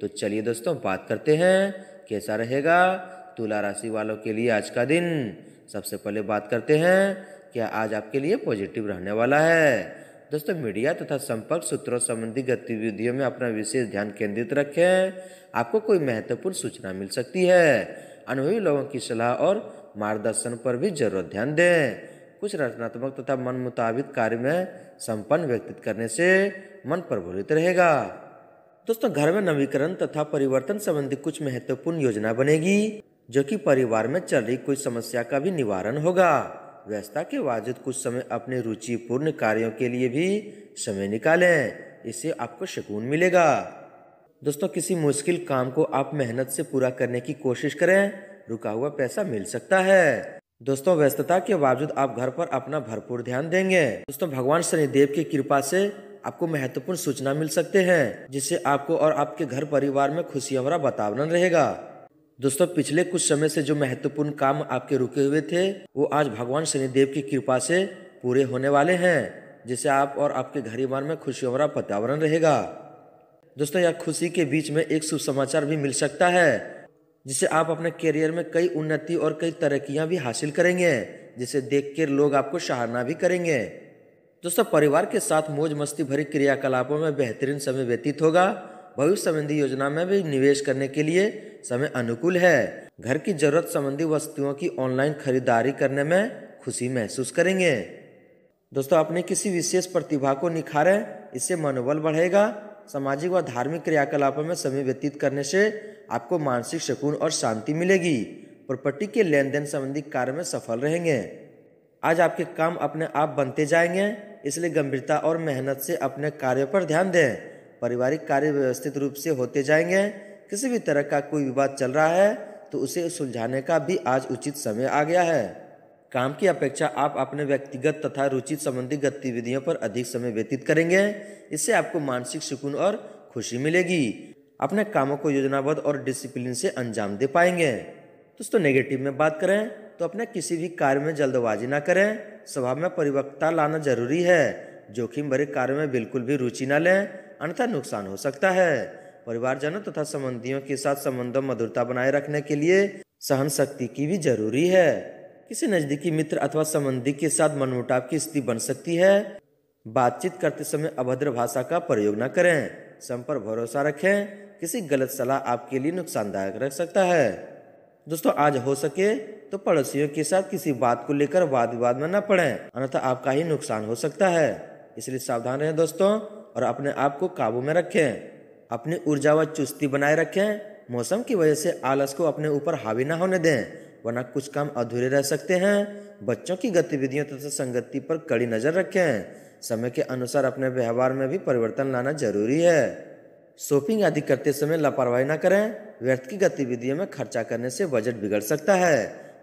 तो चलिए दोस्तों बात करते हैं कैसा रहेगा तुला राशि वालों के लिए आज का दिन सबसे पहले बात करते हैं क्या आज आपके लिए पॉजिटिव रहने वाला है दोस्तों मीडिया तथा संपर्क सूत्रों संबंधी गतिविधियों में अपना विशेष ध्यान केंद्रित रखें आपको कोई महत्वपूर्ण सूचना मिल सकती है अनुभवी लोगों की सलाह और मार्गदर्शन पर भी जरूर ध्यान दें कुछ रचनात्मक तथा मन मुताबिक कार्य में संपन्न व्यतीत करने से मन प्रभुलित रहेगा दोस्तों घर में नवीकरण तथा परिवर्तन संबंधी कुछ महत्वपूर्ण योजना बनेगी जो कि परिवार में चल रही कोई समस्या का भी निवारण होगा व्यस्तता के बावजूद कुछ समय अपने पूर्ण कार्यो के लिए भी समय निकालें इससे आपको सुकून मिलेगा दोस्तों किसी मुश्किल काम को आप मेहनत से पूरा करने की कोशिश करें रुका हुआ पैसा मिल सकता है दोस्तों व्यस्तता के बावजूद आप घर पर अपना भरपूर ध्यान देंगे दोस्तों भगवान शनिदेव की कृपा से आपको महत्वपूर्ण सूचना मिल सकते हैं जिससे आपको और आपके घर परिवार में खुशी भरा वातावरण रहेगा दोस्तों पिछले कुछ समय से जो महत्वपूर्ण काम आपके रुके हुए थे वो आज भगवान शनिदेव की कृपा से पूरे होने वाले हैं जिससे आप और आपके घरीबार में खुशी भरा वातावरण रहेगा दोस्तों यह खुशी के बीच में एक शुभ समाचार भी मिल सकता है जिससे आप अपने करियर में कई उन्नति और कई तरक्कियां भी हासिल करेंगे जिसे देख लोग आपको सराहना भी करेंगे दोस्तों परिवार के साथ मौज मस्ती भरी क्रियाकलापों में बेहतरीन समय व्यतीत होगा भविष्य संबंधी योजना में भी निवेश करने के लिए समय अनुकूल है घर की जरूरत संबंधी वस्तुओं की ऑनलाइन खरीदारी करने में खुशी महसूस करेंगे दोस्तों अपने किसी विशेष प्रतिभा को निखारें इससे मनोबल बढ़ेगा सामाजिक व धार्मिक क्रियाकलापों में समय व्यतीत करने से आपको मानसिक सुकून और शांति मिलेगी प्रॉपर्टी के लेन देन संबंधी कार्य में सफल रहेंगे आज आपके काम अपने आप बनते जाएंगे इसलिए गंभीरता और मेहनत से अपने कार्य पर ध्यान दें पारिवारिक कार्य व्यवस्थित रूप से होते जाएंगे किसी भी तरह का कोई विवाद चल रहा है तो उसे सुलझाने का भी आज उचित समय आ गया है काम की अपेक्षा आप अपने व्यक्तिगत तथा रुचि संबंधी गतिविधियों पर अधिक समय व्यतीत करेंगे इससे आपको मानसिक सुकून और खुशी मिलेगी अपने कामों को योजनाबद्ध और डिसिप्लिन से अंजाम दे पाएंगे दोस्तों नेगेटिव में बात करें तो अपने किसी भी कार्य में जल्दबाजी ना करें स्वभाव में परिवक्ता लाना जरूरी है जोखिम भरे कार्य में बिल्कुल भी रुचि न लें अन्यथा नुकसान हो सकता है परिवारजनों तथा संबंधियों के साथ संबंधों मधुरता बनाए रखने के लिए सहन शक्ति की भी जरूरी है किसी नजदीकी मित्र अथवा संबंधी के साथ मनमुटाव की स्थिति बन सकती है बातचीत करते समय अभद्र भाषा का प्रयोग न करें सम पर भरोसा रखें किसी गलत सलाह आपके लिए नुकसानदायक रख सकता है दोस्तों आज हो सके तो पड़ोसियों के साथ किसी बात को लेकर वाद विवाद में न पड़े अन्यथा आपका ही नुकसान हो सकता है इसलिए सावधान रहें दोस्तों और अपने आप को काबू में रखें अपनी ऊर्जा व चुस्ती बनाए रखें मौसम की वजह से आलस को अपने ऊपर हावी ना होने दें वरना कुछ काम अधूरे रह सकते हैं बच्चों की गतिविधियों तथा संगति पर कड़ी नजर रखें समय के अनुसार अपने व्यवहार में भी परिवर्तन लाना जरूरी है शॉपिंग आदि करते समय लापरवाही न करें व्यर्थ की गतिविधियों में खर्चा करने से बजट बिगड़ सकता है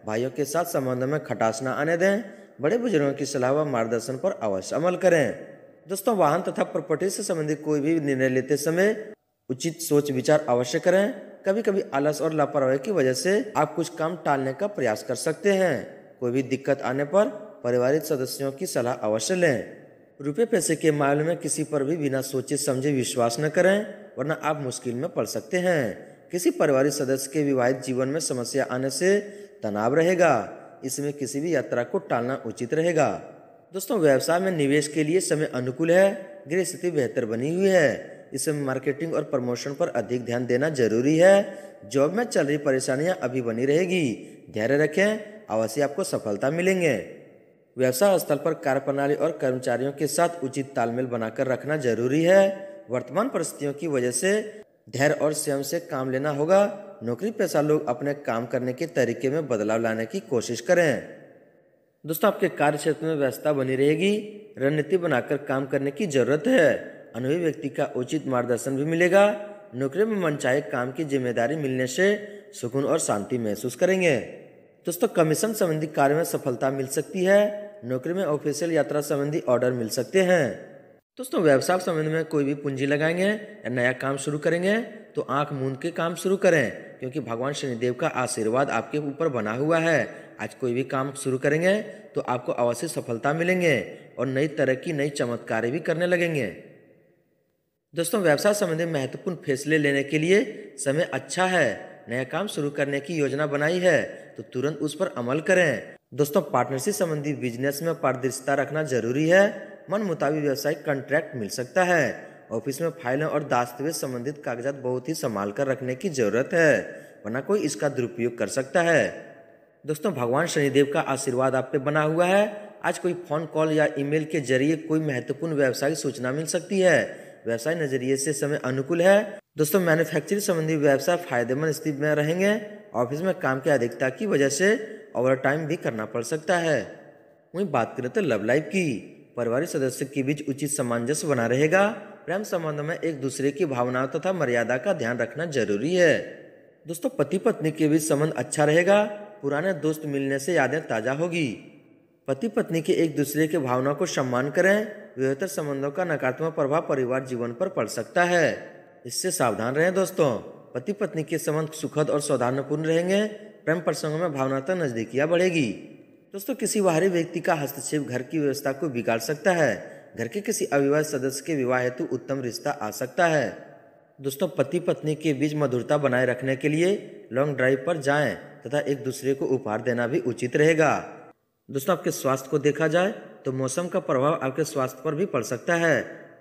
भाइयों के साथ संबंध में खटास न आने दें बड़े बुजुर्गों की सलाह व मार्गदर्शन पर अवश्य अमल करें दोस्तों वाहन तथा प्रॉपर्टी से संबंधित कोई भी निर्णय लेते समय उचित सोच विचार अवश्य करें कभी कभी आलस और लापरवाही की वजह से आप कुछ काम टालने का प्रयास कर सकते हैं कोई भी दिक्कत आने पर परिवारिक सदस्यों की सलाह अवश्य लें रुपये पैसे के मामले में किसी पर भी बिना सोचे समझे विश्वास न करें वरना आप मुश्किल में पड़ सकते हैं किसी पारिवारिक सदस्य के विवाहित जीवन में समस्या आने से तनाव रहेगा इसमें किसी भी यात्रा को टालना उचित रहेगा दोस्तों व्यवसाय में निवेश के लिए समय अनुकूल है गृह स्थिति बेहतर बनी हुई है इसमें मार्केटिंग और प्रमोशन पर अधिक ध्यान देना जरूरी है जॉब में चल रही परेशानियां अभी बनी रहेगी धैर्य रखें अवश्य आपको सफलता मिलेंगे व्यवसाय स्थल पर कार्य प्रणाली और कर्मचारियों के साथ उचित तालमेल बनाकर रखना जरूरी है वर्तमान परिस्थितियों की वजह से धैर्य और स्वयं से काम लेना होगा नौकरी पेशा लोग अपने काम करने के तरीके में बदलाव लाने की कोशिश करें दोस्तों आपके कार्य क्षेत्र में व्यवस्था बनी रहेगी रणनीति बनाकर काम करने की जरूरत है अनुभवी व्यक्ति का उचित मार्गदर्शन भी मिलेगा नौकरी में मनचाहे काम की जिम्मेदारी मिलने से सुकून और शांति महसूस करेंगे दोस्तों कमीशन संबंधी कार्य में सफलता मिल सकती है नौकरी में ऑफिशियल यात्रा संबंधी ऑर्डर मिल सकते हैं दोस्तों व्यवसाय संबंध में कोई भी पूंजी लगाएंगे या नया काम शुरू करेंगे तो आंख मूंद के काम शुरू करें क्योंकि भगवान शनिदेव का आशीर्वाद आपके ऊपर बना हुआ है आज कोई भी काम शुरू करेंगे तो आपको अवश्य सफलता मिलेंगे और नई तरक्की नई चमत्कार भी करने लगेंगे दोस्तों व्यवसाय संबंधी महत्वपूर्ण फैसले लेने के लिए समय अच्छा है नया काम शुरू करने की योजना बनाई है तो तुरंत उस पर अमल करें दोस्तों पार्टनरशिप संबंधी बिजनेस में पारदर्शिता रखना जरूरी है मन मुताबिक व्यवसाय कॉन्ट्रैक्ट मिल सकता है ऑफिस में फाइलें और दस्तावेज संबंधित कागजात बहुत ही संभाल कर रखने की जरूरत है वरना कोई इसका दुरुपयोग कर सकता है दोस्तों भगवान शनिदेव का आशीर्वाद आप पे बना हुआ है आज कोई फोन कॉल या ईमेल के जरिए कोई महत्वपूर्ण व्यवसायिक सूचना मिल सकती है व्यवसाय नजरिए से समय अनुकूल है दोस्तों मैन्युफैक्चरिंग संबंधी व्यवसाय फायदेमंद स्थिति में रहेंगे ऑफिस में काम की अधिकता की वजह से ओवर टाइम भी करना पड़ सकता है वहीं बात करें तो लव लाइफ की पारिवारिक सदस्य के बीच उचित सामंजस्य बना रहेगा प्रेम संबंध में एक दूसरे की भावनाओं तथा मर्यादा का ध्यान रखना जरूरी है दोस्तों पति पत्नी के बीच संबंध अच्छा रहेगा पुराने दोस्त मिलने से यादें ताज़ा होगी पति पत्नी के एक दूसरे के भावना को सम्मान करें बेहतर संबंधों का नकारात्मक प्रभाव परिवार जीवन पर पड़ सकता है इससे सावधान रहें दोस्तों पति पत्नी के संबंध सुखद और सौधानपूर्ण रहेंगे प्रेम प्रसंगों में भावनात्मक नजदीकियाँ बढ़ेगी दोस्तों किसी बाहरी व्यक्ति का हस्तक्षेप घर की व्यवस्था को बिगाड़ सकता है घर के किसी अविवाहित सदस्य के विवाह हेतु उत्तम रिश्ता आ सकता है दोस्तों पति पत्नी के बीच मधुरता बनाए रखने के लिए लॉन्ग ड्राइव पर जाएं तथा एक दूसरे को उपहार देना भी उचित रहेगा दोस्तों आपके स्वास्थ्य को देखा जाए तो मौसम का प्रभाव आपके स्वास्थ्य पर भी पड़ सकता है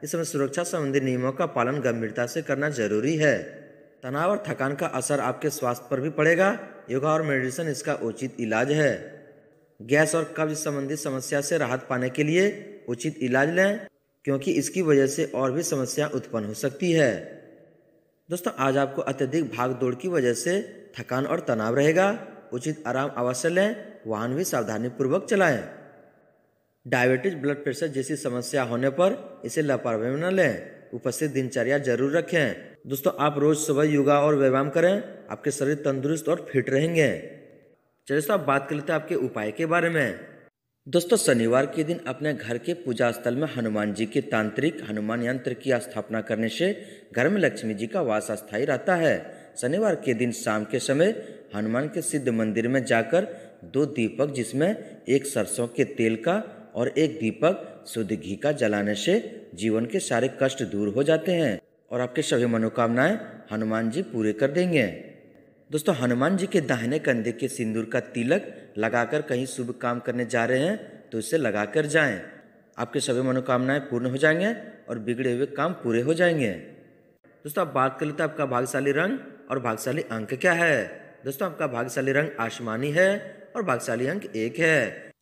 इसमें सुरक्षा संबंधी नियमों का पालन गंभीरता से करना जरूरी है तनाव और थकान का असर आपके स्वास्थ्य पर भी पड़ेगा योगा और मेडिटेशन इसका उचित इलाज है गैस और कब्ज संबंधी समस्या से राहत पाने के लिए उचित इलाज लें क्योंकि इसकी वजह से और भी समस्या उत्पन्न हो सकती है दोस्तों आज आपको अत्यधिक भाग दौड़ की वजह से थकान और तनाव रहेगा उचित आराम अवश्य लें वाहन भी सावधानीपूर्वक चलाएं डायबिटीज ब्लड प्रेशर जैसी समस्या होने पर इसे लापरवाही न लें उपस्थित दिनचर्या जरूर रखें दोस्तों आप रोज सुबह योगा और व्यायाम करें आपके शरीर तंदुरुस्त और फिट रहेंगे चलिए दोस्तों आप बात कर लेते हैं आपके उपाय के बारे में दोस्तों शनिवार के दिन अपने घर के पूजा स्थल में हनुमान जी के तांत्रिक हनुमान यंत्र की स्थापना करने से घर में लक्ष्मी जी का वास अस्थायी रहता है शनिवार के दिन शाम के समय हनुमान के सिद्ध मंदिर में जाकर दो दीपक जिसमें एक सरसों के तेल का और एक दीपक शुद्ध घी का जलाने से जीवन के सारे कष्ट दूर हो जाते हैं और आपके सभी मनोकामनाएं हनुमान जी पूरे कर देंगे दोस्तों हनुमान जी के दाहिने कंधे के सिंदूर का तिलक लगाकर कहीं शुभ काम करने जा रहे हैं तो इसे लगाकर जाएं आपके सभी मनोकामनाएं पूर्ण हो जाएंगे और बिगड़े हुए काम पूरे हो जाएंगे दोस्तों आप बात कर लेते हैं तो आपका भाग्यशाली रंग और भाग्यशाली अंक क्या है दोस्तों आपका भाग्यशाली रंग आसमानी है और भाग्यशाली अंक एक है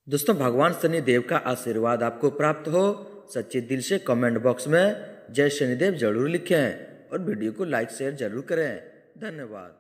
दोस्तों भगवान शनिदेव का आशीर्वाद आपको प्राप्त हो सच्चे दिल से कमेंट बॉक्स में जय शनिदेव जरूर लिखें और वीडियो को लाइक शेयर जरूर करें धन्यवाद